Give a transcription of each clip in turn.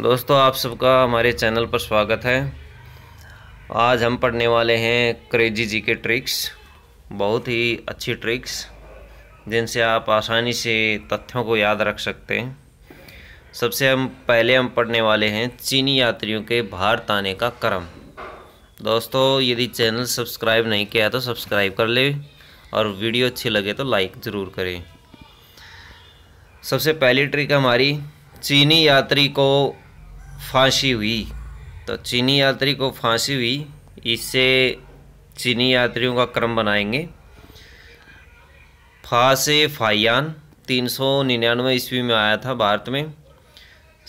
दोस्तों आप सबका हमारे चैनल पर स्वागत है आज हम पढ़ने वाले हैं क्रेजी जी के ट्रिक्स बहुत ही अच्छी ट्रिक्स जिनसे आप आसानी से तथ्यों को याद रख सकते हैं सबसे हम पहले हम पढ़ने वाले हैं चीनी यात्रियों के भारत आने का क्रम दोस्तों यदि चैनल सब्सक्राइब नहीं किया तो सब्सक्राइब कर ले और वीडियो अच्छी लगे तो लाइक ज़रूर करें सबसे पहली ट्रिक हमारी चीनी यात्री को फांसी हुई तो चीनी यात्री को फांसी हुई इससे चीनी यात्रियों का क्रम बनाएंगे फासे फाइयान तीन सौ निन्यानवे ईस्वी में आया था भारत में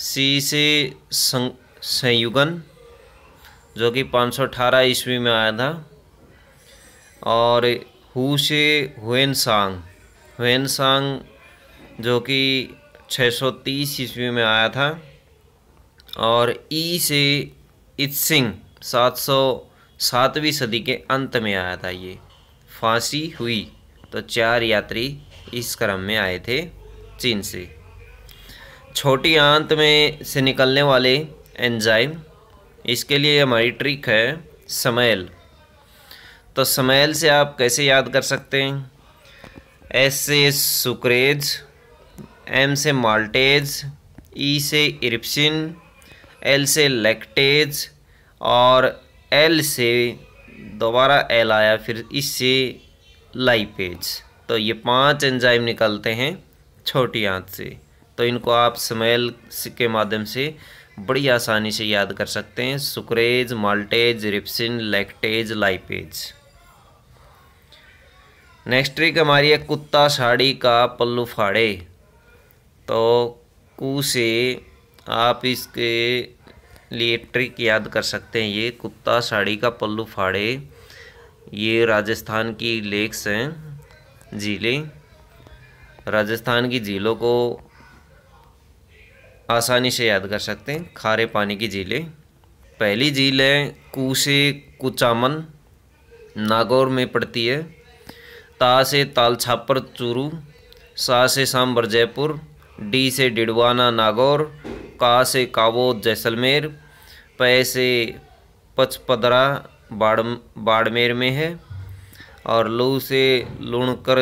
सी से संयुगन जो कि 518 ईस्वी में आया था और हु से हुएन सांग हुएन सांग जो कि 630 ईस्वी में आया था और ई से सिंह सात सौ सातवीं सदी के अंत में आया था ये फांसी हुई तो चार यात्री इस क्रम में आए थे चीन से छोटी आंत में से निकलने वाले एंजाइम इसके लिए हमारी ट्रिक है समैल तो समैल से आप कैसे याद कर सकते हैं एस से सुक्रेज एम से माल्टेज ई से इरिप्सिन एल से लैक्टेज और एल से दोबारा एल आया फिर इससे लाइपेज तो ये पांच एंजाइम निकलते हैं छोटी आंत से तो इनको आप स्मेल के माध्यम से बड़ी आसानी से याद कर सकते हैं sucrase maltase erepsin lactase lipase next trick हमारी है कुत्ता साड़ी का पल्लू फाड़े तो कु से आप इसके लिए ट्रिक याद कर सकते हैं ये कुत्ता साड़ी का पल्लू फाड़े ये राजस्थान की लेक्स हैं झीलें राजस्थान की झीलों को आसानी से याद कर सकते हैं खारे पानी की झीलें पहली झील है कूसे कुचामन नागौर में पड़ती है ता से ताल छापर चूरू सा से सांबर जयपुर डी से डिडवाना नागौर का से काबोद जैसलमेर पै से पचपदरा बाड़ बाड़मेर में है और लू से लूणकर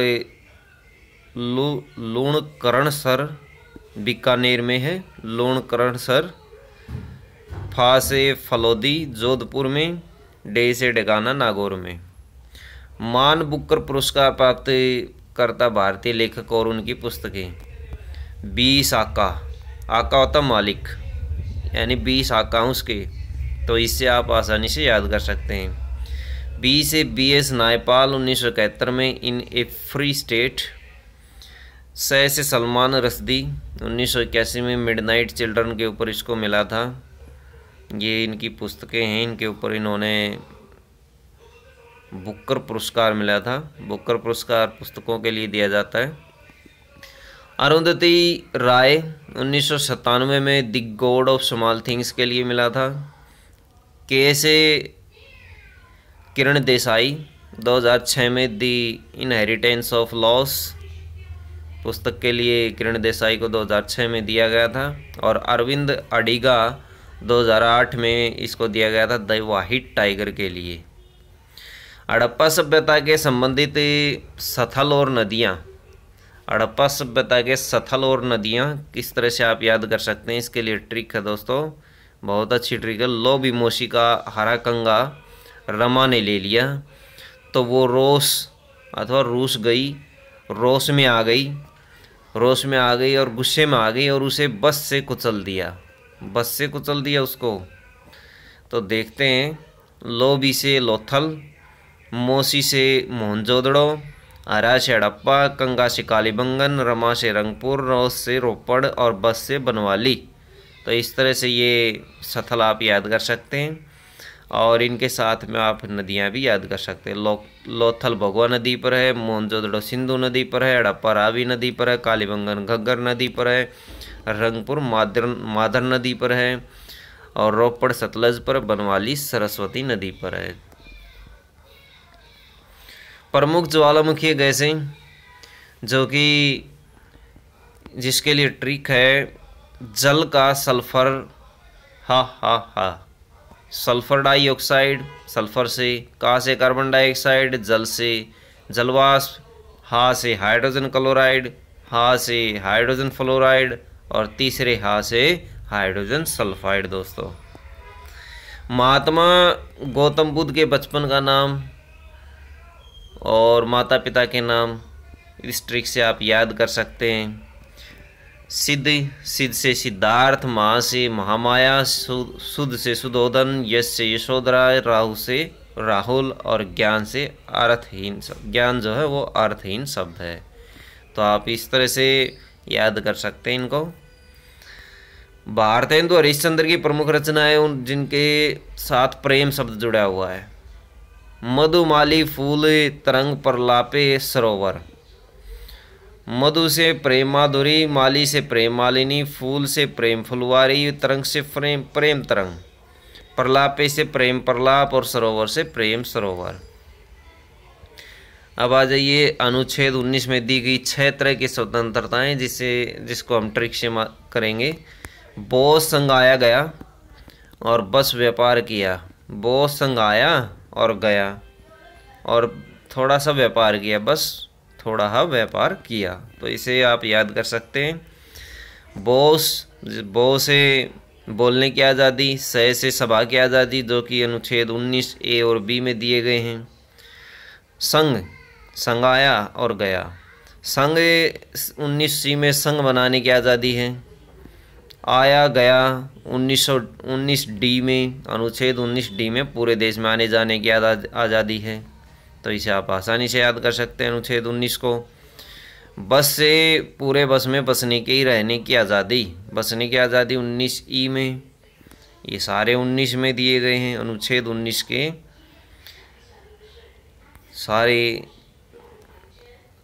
लू लूणकरण सर बीकानेर में है लूणकरण सर फा से फलोदी जोधपुर में डे से डेगाना नागौर में मान बुकर पुरस्कार प्राप्त करता भारतीय लेखक और उनकी पुस्तकें बी साका आका होता मालिक यानी बीस आका उसके तो इससे आप आसानी से याद कर सकते हैं बी से बी एस नायपाल उन्नीस सौ इकहत्तर में इन ए फ्री स्टेट सह से सलमान रसदी उन्नीस सौ इक्यासी में मिडनाइट चिल्ड्रन के ऊपर इसको मिला था ये इनकी पुस्तकें हैं इनके ऊपर इन्होंने बुकर पुरस्कार मिला था बुकर पुरस्कार पुस्तकों के लिए दिया जाता है अरुंधति राय उन्नीस में the god of small things के लिए मिला था के से किरण देसाई 2006 में दी इनहेरिटेंस ऑफ लॉस पुस्तक के लिए किरण देसाई को 2006 में दिया गया था और अरविंद अडिगा 2008 में इसको दिया गया था द वाहिट टाइगर के लिए हड़प्पा सभ्यता के संबंधित सथल और नदियाँ हड़प्पा सभ्यता के सथल और नदियाँ किस तरह से आप याद कर सकते हैं इसके लिए ट्रिक है दोस्तों बहुत अच्छी ट्रिक है लो बिमोशी का हरा कंगा रमा ने ले लिया तो वो रोस अथवा रूस गई रोस में आ गई रोस में आ गई और गुस्से में आ गई और उसे बस से कुचल दिया बस से कुचल दिया उसको तो देखते हैं लोबी से लोथल मोसी से मोहनजोदड़ो आरा से हड़प्पा कंगा से कालीबंगन रमा से रंगपुर रोस से रोपड़ और बस से बनवाली तो इस तरह से ये स्थल आप याद कर सकते हैं और इनके साथ में आप नदियां भी याद कर सकते हैं लो लोथल भगवा नदी पर है मोहनजोदड़ो सिंधु नदी पर है हड़प्पा रावी नदी पर है कालीबंगन घग्गर नदी पर है रंगपुर मादर माधर नदी पर है और रोपड़ सतलज पर बनवाली सरस्वती नदी पर है प्रमुख ज्वालामुखी गैसें जो कि जिसके लिए ट्रिक है जल का सल्फ़र हा हा हा सल्फ़र डाइऑक्साइड सल्फ़र से का से कार्बन डाइऑक्साइड जल से जलवाष्प हा से हाइड्रोजन क्लोराइड हा से हाइड्रोजन फ्लोराइड और तीसरे हा से हाइड्रोजन सल्फाइड दोस्तों महात्मा गौतम बुद्ध के बचपन का नाम और माता पिता के नाम इस ट्रिक से आप याद कर सकते हैं सिद्ध सिद्ध से सिद्धार्थ माँ से महामाया शुद्ध से सुदोधन यश से यशोधरा राहु से राहुल और ज्ञान से अर्थहीन शब्द ज्ञान जो है वो अर्थहीन शब्द है तो आप इस तरह से याद कर सकते हैं इनको भारतेंदु हरिश्चंद्र की प्रमुख रचनाएं उन जिनके साथ प्रेम शब्द जुड़ा हुआ है मधुमाली फूल तरंग पर लापे सरोवर मधु से प्रेमाधुरी माली से प्रेम मालिनी फूल से प्रेम फुलवारी तरंग से प्रेम प्रेम तरंग प्रलापे से प्रेम प्रलाप और सरोवर से प्रेम सरोवर अब आ जाइए अनुच्छेद 19 में दी गई छह तरह की स्वतंत्रताएं जिसे जिसको हम ट्रिक से करेंगे बोझ आया गया और बस व्यापार किया बोझ आया और गया और थोड़ा सा व्यापार किया बस थोड़ा हा व्यापार किया तो इसे आप याद कर सकते हैं बोस बो से बोलने की आज़ादी सह से सभा की आज़ादी जो कि अनुच्छेद 19 ए और बी में दिए गए हैं संघ संघ आया और गया संघ 19 सी में संघ बनाने की आज़ादी है आया गया 1919 डी में अनुच्छेद 19 डी में पूरे देश में आने जाने की आज़ादी है तो इसे आप आसानी से याद कर सकते हैं अनुच्छेद 19 को बस से पूरे बस में बसने की रहने की आज़ादी बसने की आज़ादी 19 ई में ये सारे 19 में दिए गए हैं अनुच्छेद 19 के सारे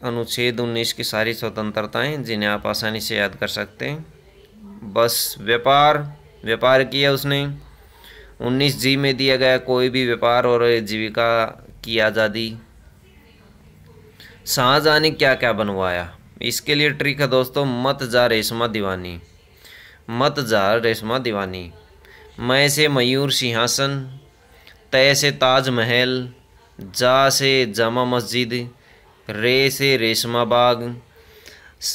अनुच्छेद 19 की सारी स्वतंत्रताएं जिन्हें आप आसानी से याद कर सकते हैं बस व्यापार व्यापार किया उसने उन्नीस जी में दिया गया कोई भी व्यापार और जीविका की आज़ादी शाहजहाँ ने क्या क्या बनवाया इसके लिए ट्रिक है दोस्तों मत जा रेशमा दीवानी मत जा रेशमा दीवानी मैं से मयूर सिंहासन तय से ताज महल जा से जामा मस्जिद रे से रेशमा बाग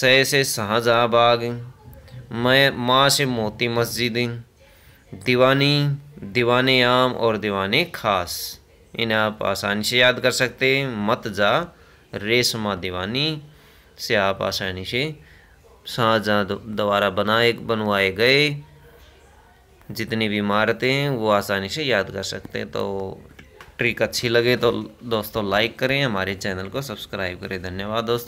सह से शाहजहाँ बाग मैं माँ से मोती मस्जिद दीवानी दीवाने आम और दीवाने खास इन्हें आप आसानी से याद कर सकते हैं मत जा रेशमा दीवानी से आप आसानी से शाहजहाँ दोबारा बनाए बनवाए गए जितनी भी इमारतें हैं वो आसानी से याद कर सकते हैं तो ट्रिक अच्छी लगे तो दोस्तों लाइक करें हमारे चैनल को सब्सक्राइब करें धन्यवाद दोस्तों